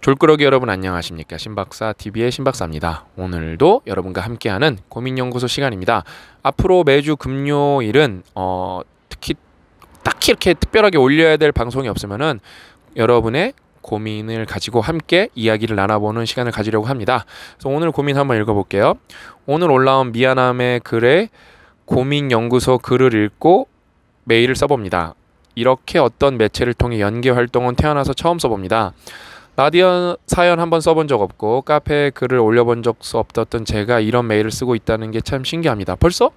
졸끄러기 여러분 안녕하십니까 신박사 TV의 신박사입니다. 오늘도 여러분과 함께하는 고민연구소 시간입니다. 앞으로 매주 금요일은 어, 특히 딱히 이렇게 특별하게 올려야 될 방송이 없으면은 여러분의 고민을 가지고 함께 이야기를 나눠보는 시간을 가지려고 합니다. 그래서 오늘 고민 한번 읽어볼게요. 오늘 올라온 미안함의 글에 고민연구소 글을 읽고 메일을 써봅니다. 이렇게 어떤 매체를 통해 연계 활동은 태어나서 처음 써봅니다. 라디오 사연 한번 써본 적 없고 카페에 글을 올려본 적 없었던 제가 이런 메일을 쓰고 있다는 게 참 신기합니다. 벌써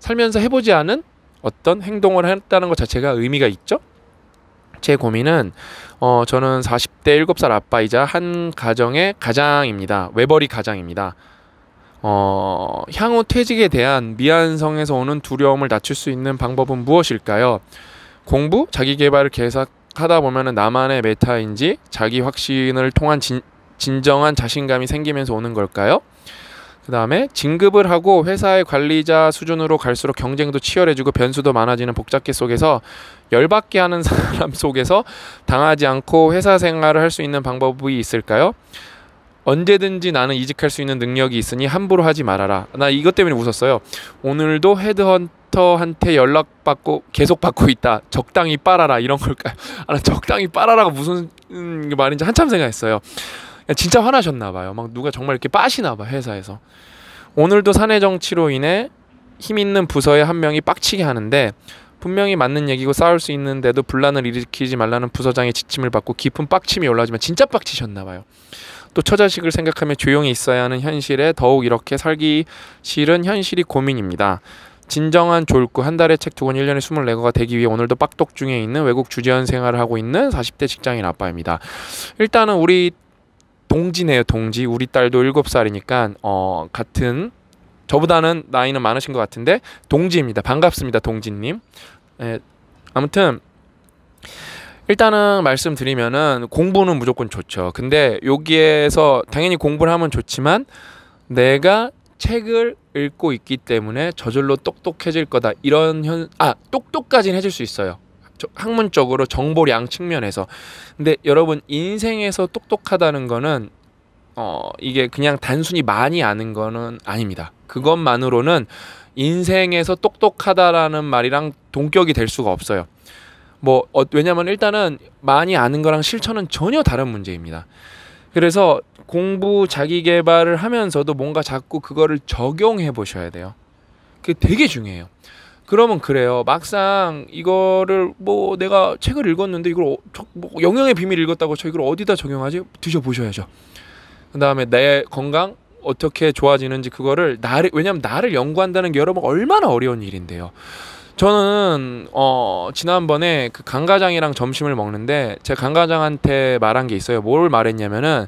살면서 해보지 않은 어떤 행동을 했다는 것 자체가 의미가 있죠? 제 고민은 어, 저는 40대 7살 아빠이자 한 가정의 가장입니다. 외벌이 가장입니다. 어, 향후 퇴직에 대한 미안성에서 오는 두려움을 낮출 수 있는 방법은 무엇일까요? 공부, 자기 개발을 계속하다 보면 나만의 메타인지 자기 확신을 통한 진, 진정한 자신감이 생기면서 오는 걸까요? 그 다음에 진급을 하고 회사의 관리자 수준으로 갈수록 경쟁도 치열해지고 변수도 많아지는 복잡계 속에서 열받게 하는 사람 속에서 당하지 않고 회사 생활을 할 수 있는 방법이 있을까요? 언제든지 나는 이직할 수 있는 능력이 있으니 함부로 하지 말아라. 나 이것 때문에 웃었어요. 오늘도 헤드헌터한테 연락받고 계속 받고 있다. 적당히 빨아라. 이런 걸까요? 아, 나 적당히 빨아라가 무슨 말인지 한참 생각했어요. 진짜 화나셨나 봐요. 막 누가 정말 이렇게 빠시나 봐, 회사에서. 오늘도 사내 정치로 인해 힘 있는 부서에 한 명이 빡치게 하는데 분명히 맞는 얘기고 싸울 수 있는데도 분란을 일으키지 말라는 부서장의 지침을 받고 깊은 빡침이 올라오지만 진짜 빡치셨나 봐요. 또 처자식을 생각하며 조용히 있어야 하는 현실에 더욱 이렇게 살기 싫은 현실이 고민입니다. 진정한 졸구 한 달에 책 두권 1년에 2 4권가 되기 위해 오늘도 빡독 중에 있는 외국 주재원 생활을 하고 있는 40대 직장인 아빠입니다. 일단은 우리 동지네요, 동지. 우리 딸도 7살이니까 어 같은 저보다는 나이는 많으신 것 같은데 동지입니다. 반갑습니다, 동지님. 예, 아무튼 일단은 말씀드리면은 공부는 무조건 좋죠. 근데 여기에서 당연히 공부를 하면 좋지만 내가 책을 읽고 있기 때문에 저절로 똑똑해질 거다 이런 현 아 똑똑까지는 해질 수 있어요. 학문적으로 정보량 측면에서 근데 여러분 인생에서 똑똑하다는 거는 어, 이게 그냥 단순히 많이 아는 거는 아닙니다. 그것만으로는 인생에서 똑똑하다라는 말이랑 동격이 될 수가 없어요. 뭐 어, 왜냐면 일단은 많이 아는 거랑 실천은 전혀 다른 문제입니다. 그래서 공부 자기 개발을 하면서도 뭔가 자꾸 그거를 적용해 보셔야 돼요. 그게 되게 중요해요. 그러면 그래요. 막상 이거를 뭐 내가 책을 읽었는데 이걸 어, 저, 뭐 영영의 비밀 읽었다고 저 이걸 어디다 적용하지? 드셔 보셔야죠. 그다음에 내 건강 어떻게 좋아지는지 그거를 나를 왜냐면 하 나를 연구한다는 게 여러분 얼마나 어려운 일인데요. 저는 어 지난번에 그 강과장이랑 점심을 먹는데 제가 강과장한테 말한 게 있어요. 뭘 말했냐면은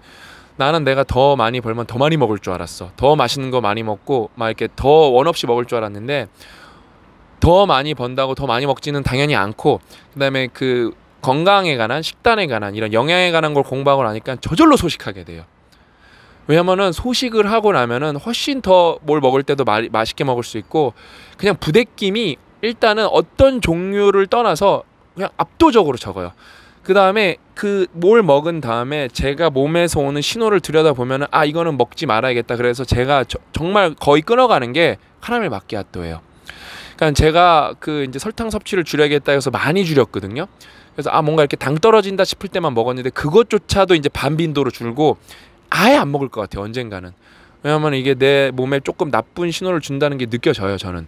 나는 내가 더 많이 벌면 더 많이 먹을 줄 알았어. 더 맛있는 거 많이 먹고 막 이렇게 더 원 없이 먹을 줄 알았는데 더 많이 번다고 더 많이 먹지는 당연히 않고 그다음에 그 건강에 관한 식단에 관한 이런 영양에 관한 걸 공부하고 나니까 저절로 소식하게 돼요. 왜냐면은 소식을 하고 나면은 훨씬 더 뭘 먹을 때도 마, 맛있게 먹을 수 있고 그냥 부대낌이 일단은 어떤 종류를 떠나서 그냥 압도적으로 적어요. 그 다음에 그 뭘 먹은 다음에 제가 몸에서 오는 신호를 들여다보면은 아 이거는 먹지 말아야겠다. 그래서 제가 저, 정말 거의 끊어가는 게 카라멜 마끼아또예요. 그러니까 제가 그 이제 설탕 섭취를 줄여야겠다 해서 많이 줄였거든요. 그래서 아 뭔가 이렇게 당 떨어진다 싶을 때만 먹었는데 그것조차도 이제 반빈도로 줄고 아예 안 먹을 것 같아요. 언젠가는. 왜냐면 이게 내 몸에 조금 나쁜 신호를 준다는 게 느껴져요. 저는.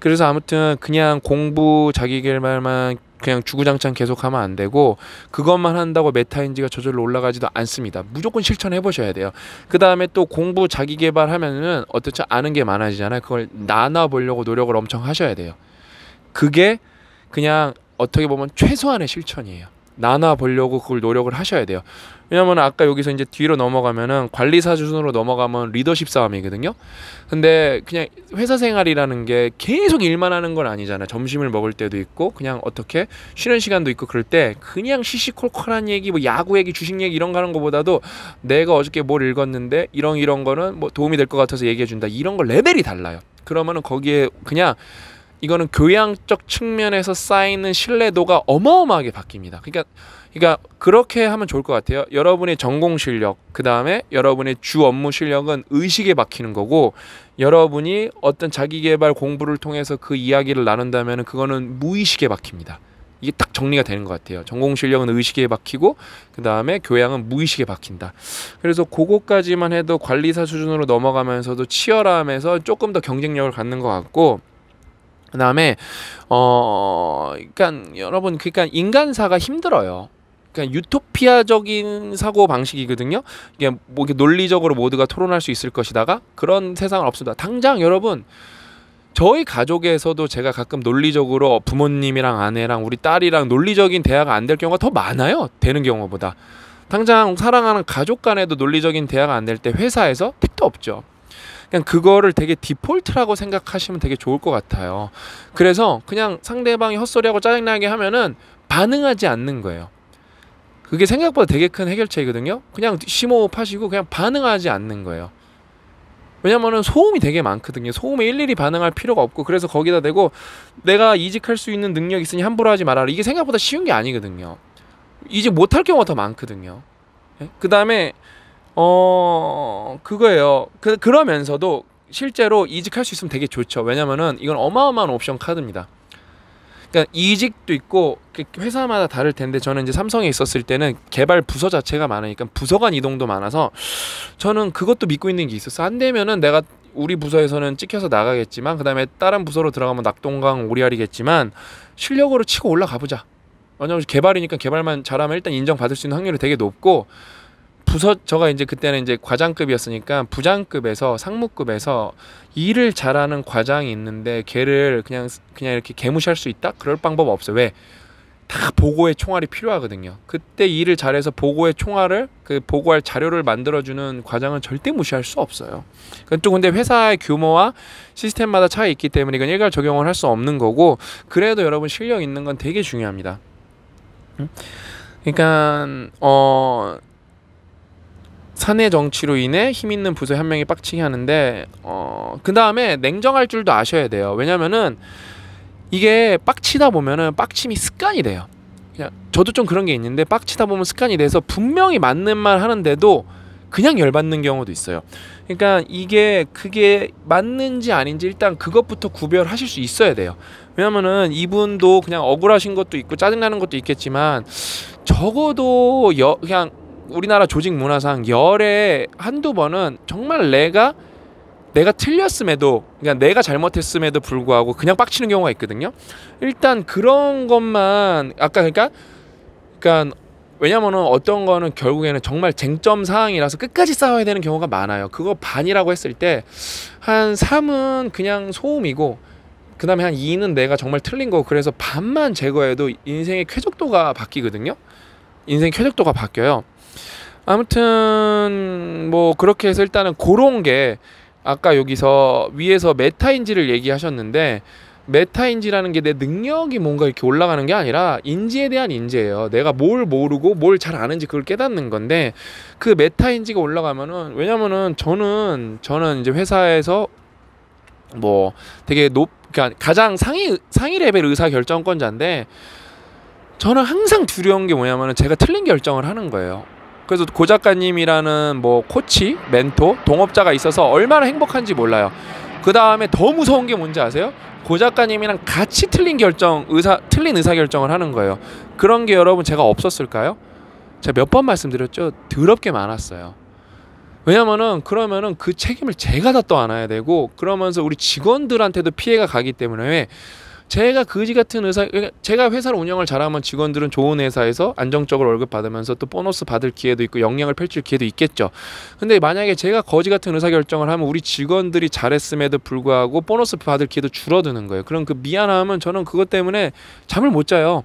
그래서 아무튼 그냥 공부 자기 개발만 그냥 주구장창 계속하면 안 되고 그것만 한다고 메타인지가 저절로 올라가지도 않습니다. 무조건 실천해 보셔야 돼요. 그 다음에 또 공부 자기 개발하면은 어떻죠 아는 게 많아지잖아요. 그걸 나눠 보려고 노력을 엄청 하셔야 돼요. 그게 그냥 어떻게 보면 최소한의 실천이에요. 나눠 보려고 그걸 노력을 하셔야 돼요. 왜냐면 아까 여기서 이제 뒤로 넘어가면은 관리사 수준으로 넘어가면 리더십 싸움이거든요. 근데 그냥 회사 생활이라는 게 계속 일만 하는 건 아니잖아요. 점심을 먹을 때도 있고 그냥 어떻게 쉬는 시간도 있고 그럴 때 그냥 시시콜콜한 얘기 뭐 야구 얘기 주식 얘기 이런 거 하는 것보다도 내가 어저께 뭘 읽었는데 이런 이런 거는 뭐 도움이 될 것 같아서 얘기해 준다. 이런 거 레벨이 달라요. 그러면은 거기에 그냥 이거는 교양적 측면에서 쌓이는 신뢰도가 어마어마하게 바뀝니다. 그러니까 그러니까 그렇게 하면 좋을 것 같아요. 여러분의 전공 실력, 그다음에 여러분의 주 업무 실력은 의식에 박히는 거고 여러분이 어떤 자기 개발 공부를 통해서 그 이야기를 나눈다면 그거는 무의식에 박힙니다. 이게 딱 정리가 되는 것 같아요. 전공 실력은 의식에 박히고 그 다음에 교양은 무의식에 박힌다. 그래서 그것까지만 해도 관리사 수준으로 넘어가면서도 치열함에서 조금 더 경쟁력을 갖는 것 같고 그다음에 어 그러니까 여러분 그러니까 인간사가 힘들어요. 그러니까 유토피아적인 사고 방식이거든요. 이게 뭐 이게 논리적으로 모두가 토론할 수 있을 것이다가 그런 세상은 없습니다. 당장 여러분 저희 가족에서도 제가 가끔 논리적으로 부모님이랑 아내랑 우리 딸이랑 논리적인 대화가 안 될 경우가 더 많아요. 되는 경우보다. 당장 사랑하는 가족 간에도 논리적인 대화가 안 될 때 회사에서 택도 없죠. 그냥 그거를 되게 디폴트라고 생각하시면 되게 좋을 것 같아요. 그래서 그냥 상대방이 헛소리하고 짜증나게 하면은 반응하지 않는 거예요. 그게 생각보다 되게 큰 해결책이거든요. 그냥 심호흡하시고 그냥 반응하지 않는 거예요. 왜냐면은 소음이 되게 많거든요. 소음에 일일이 반응할 필요가 없고 그래서 거기다 대고 내가 이직할 수 있는 능력이 있으니 함부로 하지 말아라. 이게 생각보다 쉬운 게 아니거든요. 이직 못할 경우가 더 많거든요. 예? 그 다음에 어 그거예요. 그, 그러면서도 실제로 이직할 수 있으면 되게 좋죠. 왜냐면은 이건 어마어마한 옵션 카드입니다. 그러니까 이직도 있고 그 회사마다 다를 텐데 저는 이제 삼성에 있었을 때는 개발 부서 자체가 많으니까 부서 간 이동도 많아서 저는 그것도 믿고 있는 게 있었어. 안 되면은 내가 우리 부서에서는 찍혀서 나가겠지만 그다음에 다른 부서로 들어가면 낙동강 오리알이겠지만 실력으로 치고 올라가 보자. 왜냐면 개발이니까 개발만 잘하면 일단 인정받을 수 있는 확률이 되게 높고 부서 저가 이제 그때는 이제 과장급이었으니까 부장급에서 상무급에서 일을 잘하는 과장이 있는데 걔를 그냥 그냥 이렇게 개무시할 수 있다? 그럴 방법 없어요. 왜? 다 보고의 총알이 필요하거든요. 그때 일을 잘해서 보고의 총알을 그 보고할 자료를 만들어주는 과장은 절대 무시할 수 없어요. 그또 근데 회사의 규모와 시스템마다 차이 있기 때문에 이건 일괄 적용을 할 수 없는 거고 그래도 여러분 실력 있는 건 되게 중요합니다. 그러니까 어 사내 정치로 인해 힘 있는 부서 한 명이 빡치게 하는데 어, 그 다음에 냉정할 줄도 아셔야 돼요. 왜냐면은 이게 빡치다 보면은 빡침이 습관이 돼요. 그냥 저도 좀 그런 게 있는데 빡치다 보면 습관이 돼서 분명히 맞는 말 하는데도 그냥 열받는 경우도 있어요. 그러니까 이게 그게 맞는지 아닌지 일단 그것부터 구별하실 수 있어야 돼요. 왜냐면은 이분도 그냥 억울하신 것도 있고 짜증나는 것도 있겠지만 적어도 여, 그냥 우리나라 조직 문화상 열에 한두 번은 정말 내가 내가 틀렸음에도 그냥 그러니까 내가 잘못했음에도 불구하고 그냥 빡치는 경우가 있거든요. 일단 그런 것만 아까 그러니까 그러니까 왜냐면은 어떤 거는 결국에는 정말 쟁점 사항이라서 끝까지 싸워야 되는 경우가 많아요. 그거 반이라고 했을 때 한 삼은 그냥 소음이고 그다음에 한 이는 내가 정말 틀린 거 그래서 반만 제거해도 인생의 쾌적도가 바뀌거든요. 인생 쾌적도가 바뀌어요. 아무튼 뭐 그렇게 해서 일단은 그런 게 아까 여기서 위에서 메타인지를 얘기하셨는데 메타인지라는 게 내 능력이 뭔가 이렇게 올라가는 게 아니라 인지에 대한 인지예요. 내가 뭘 모르고 뭘 잘 아는지 그걸 깨닫는 건데 그 메타인지가 올라가면은 왜냐면은 저는 저는 이제 회사에서 뭐 되게 높 그러니까 가장 상위 상위 레벨 의사 결정권자인데 저는 항상 두려운 게 뭐냐면은 제가 틀린 결정을 하는 거예요. 그래서 고 작가님이라는 뭐 코치, 멘토, 동업자가 있어서 얼마나 행복한지 몰라요. 그 다음에 더 무서운 게 뭔지 아세요? 고 작가님이랑 같이 틀린 결정, 의사, 틀린 의사 결정을 하는 거예요. 그런 게 여러분 제가 없었을까요? 제가 몇 번 말씀드렸죠. 더럽게 많았어요. 왜냐면은 그러면은 그 책임을 제가 다 떠안아야 되고 그러면서 우리 직원들한테도 피해가 가기 때문에 제가 거지 같은 의사 그러니까 제가 회사를 운영을 잘하면 직원들은 좋은 회사에서 안정적으로 월급 받으면서 또 보너스 받을 기회도 있고 영향을 펼칠 기회도 있겠죠. 근데 만약에 제가 거지 같은 의사 결정을 하면 우리 직원들이 잘했음에도 불구하고 보너스 받을 기회도 줄어드는 거예요. 그럼 그 미안함은 저는 그것 때문에 잠을 못 자요.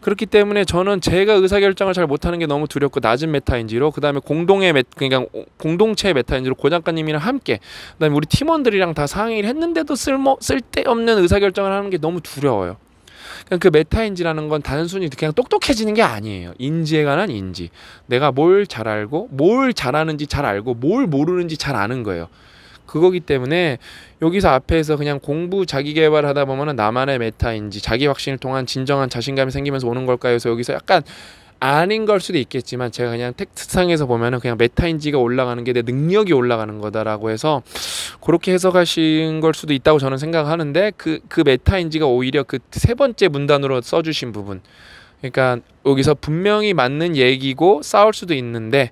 그렇기 때문에 저는 제가 의사결정을 잘 못하는 게 너무 두렵고 낮은 메타인지로 그 다음에 공동의 메, 그러니까 공동체의 메타인지로 고 작가님이랑 함께 그 다음에 우리 팀원들이랑 다 상의를 했는데도 쓸모, 쓸데없는 의사결정을 하는 게 너무 두려워요. 그냥 그러니까 그 메타인지라는 건 단순히 그냥 똑똑해지는 게 아니에요. 인지에 관한 인지. 내가 뭘 잘 알고, 뭘 잘하는지 잘 알고, 뭘 모르는지 잘 아는 거예요. 그거기 때문에 여기서 앞에서 그냥 공부 자기 개발 하다 보면은 나만의 메타인지 자기 확신을 통한 진정한 자신감이 생기면서 오는 걸까요? 그래서 여기서 약간 아닌 걸 수도 있겠지만 제가 그냥 텍스트상에서 보면은 그냥 메타인지가 올라가는 게 내 능력이 올라가는 거다라고 해서 그렇게 해석하신 걸 수도 있다고 저는 생각하는데 그그 그 메타인지가 오히려 그 세 번째 문단으로 써주신 부분 그러니까 여기서 분명히 맞는 얘기고 싸울 수도 있는데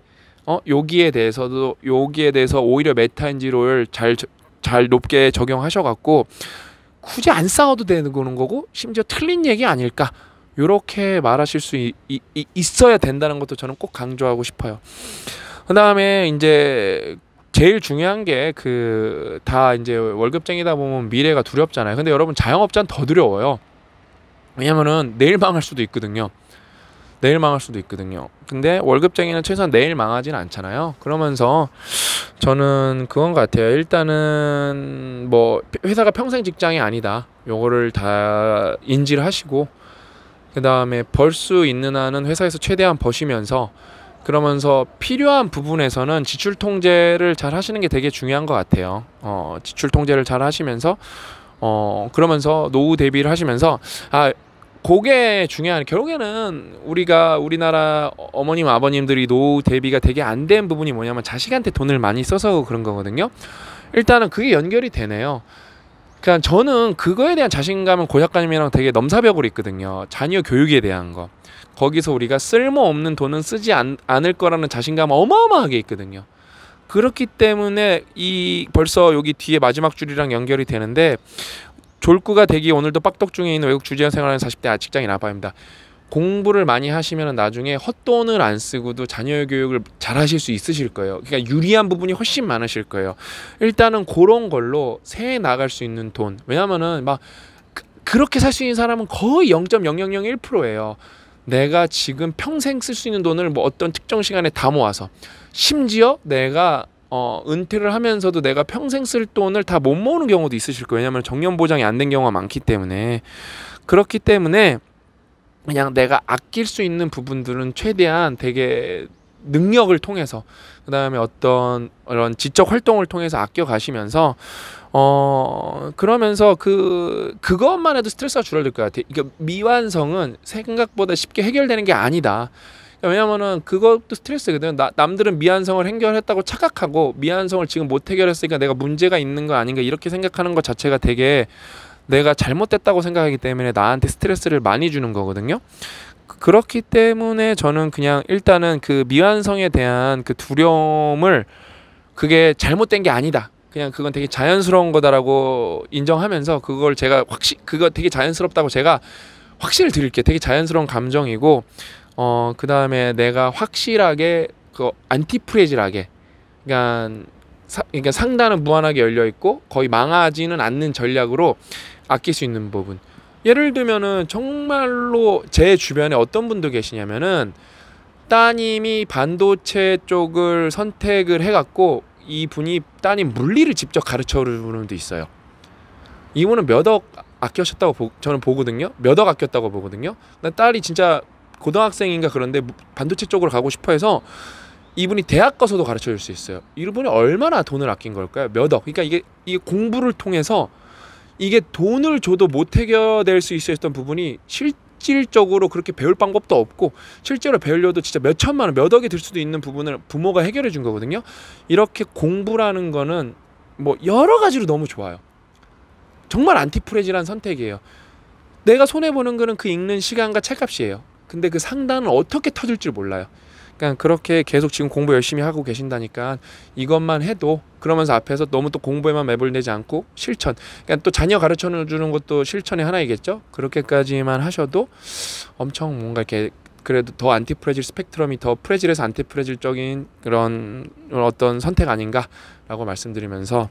어 여기에 대해서도 여기에 대해서 오히려 메타인지로를 잘 잘 높게 적용하셔갖고 굳이 안 싸워도 되는 거는 거고 심지어 틀린 얘기 아닐까 요렇게 말하실 수 이, 이, 있어야 된다는 것도 저는 꼭 강조하고 싶어요. 그 다음에 이제 제일 중요한 게 그 다 이제 월급쟁이다 보면 미래가 두렵잖아요. 근데 여러분 자영업자는 더 두려워요. 왜냐면은 내일 망할 수도 있거든요. 내일 망할 수도 있거든요. 근데 월급쟁이는 최소한 내일 망하진 않잖아요. 그러면서 저는 그건 같아요. 일단은 뭐 회사가 평생 직장이 아니다. 요거를 다 인지를 하시고 그 다음에 벌 수 있는 한은 회사에서 최대한 버시면서 그러면서 필요한 부분에서는 지출 통제를 잘 하시는 게 되게 중요한 것 같아요. 어, 지출 통제를 잘 하시면서 어, 그러면서 노후 대비를 하시면서 아 그게 중요한 결국에는 우리가 우리나라 어머님 아버님들이 노후 대비가 되게 안 된 부분이 뭐냐면 자식한테 돈을 많이 써서 그런 거거든요. 일단은 그게 연결이 되네요. 그러니까 저는 그거에 대한 자신감은 고작가님이랑 되게 넘사벽으로 있거든요. 자녀 교육에 대한 거. 거기서 우리가 쓸모없는 돈은 쓰지 않, 않을 거라는 자신감 어마어마하게 있거든요. 그렇기 때문에 이 벌써 여기 뒤에 마지막 줄이랑 연결이 되는데 졸구가 되기 오늘도 빡덕 중에 있는 외국 주재원 생활하는 40대 직장인 아빠입니다. 공부를 많이 하시면 나중에 헛돈을 안 쓰고도 자녀 교육을 잘 하실 수 있으실 거예요. 그러니까 유리한 부분이 훨씬 많으실 거예요. 일단은 그런 걸로 새해 나갈 수 있는 돈. 왜냐면은 막 그, 그렇게 살 수 있는 사람은 거의 0.0001%예요. 내가 지금 평생 쓸 수 있는 돈을 뭐 어떤 특정 시간에 다 모아서 심지어 내가 어, 은퇴를 하면서도 내가 평생 쓸 돈을 다 못 모으는 경우도 있으실 거예요. 왜냐하면 정년 보장이 안 된 경우가 많기 때문에 그렇기 때문에 그냥 내가 아낄 수 있는 부분들은 최대한 되게 능력을 통해서 그 다음에 어떤 이런 지적 활동을 통해서 아껴 가시면서 어 그러면서 그 그것만 해도 스트레스가 줄어들 것 같아요. 그러니까 미완성은 생각보다 쉽게 해결되는 게 아니다. 왜냐면은 그것도 스트레스거든. 나, 남들은 미완성을 해결했다고 착각하고 미완성을 지금 못 해결했으니까 내가 문제가 있는 거 아닌가 이렇게 생각하는 것 자체가 되게 내가 잘못됐다고 생각하기 때문에 나한테 스트레스를 많이 주는 거거든요. 그, 그렇기 때문에 저는 그냥 일단은 그 미완성에 대한 그 두려움을 그게 잘못된 게 아니다. 그냥 그건 되게 자연스러운 거다라고 인정하면서 그걸 제가 확실 그거 되게 자연스럽다고 제가 확신을 드릴게요. 되게 자연스러운 감정이고 어, 그 다음에 내가 확실하게 그 안티프레질하게 그러니까 그러니까 상단은 무한하게 열려 있고 거의 망하지는 않는 전략으로 아낄 수 있는 부분. 예를 들면은 정말로 제 주변에 어떤 분도 계시냐면은 따님이 반도체 쪽을 선택을 해갖고 이 분이 따님 물리를 직접 가르쳐 주는 분도 있어요. 이분은 몇억아껴셨다고 저는 보거든요. 몇억 아꼈다고 보거든요. 나 딸이 진짜 고등학생인가 그런데 반도체 쪽으로 가고 싶어 해서 이분이 대학 가서도 가르쳐 줄 수 있어요. 이분이 얼마나 돈을 아낀 걸까요? 몇 억. 그러니까 이게 이게 공부를 통해서 이게 돈을 줘도 못 해결될 수 있었던 부분이 실질적으로 그렇게 배울 방법도 없고 실제로 배우려도 진짜 몇 천만 원, 몇 억이 들 수도 있는 부분을 부모가 해결해 준 거거든요. 이렇게 공부라는 거는 뭐 여러 가지로 너무 좋아요. 정말 안티프레지란 선택이에요. 내가 손해 보는 거는 그 읽는 시간과 책값이에요. 근데 그 상단은 어떻게 터질 줄 몰라요. 그러니까 그렇게 계속 지금 공부 열심히 하고 계신다니까 이것만 해도 그러면서 앞에서 너무 또 공부에만 매몰되지 않고 실천. 그러니까 또 자녀 가르쳐 주는 것도 실천의 하나이겠죠. 그렇게까지만 하셔도 엄청 뭔가 이렇게 그래도 더 안티프레질 스펙트럼이 더 프레질에서 안티프레질적인 그런 어떤 선택 아닌가라고 말씀드리면서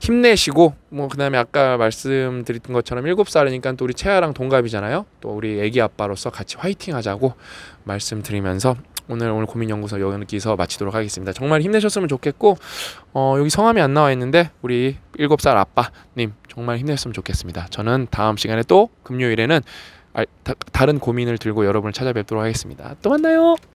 힘내시고 뭐 그다음에 아까 말씀드린 것처럼 일곱 살이니까또 우리 채아랑 동갑이잖아요. 또 우리 애기 아빠로서 같이 화이팅하자고 말씀드리면서 오늘 오늘 고민연구소 여기서 마치도록 하겠습니다. 정말 힘내셨으면 좋겠고 어, 여기 성함이 안 나와 있는데 우리 일곱 살 아빠님 정말 힘내셨으면 좋겠습니다. 저는 다음 시간에 또 금요일에는 아, 다, 다른 고민을 들고 여러분을 찾아뵙도록 하겠습니다. 또 만나요.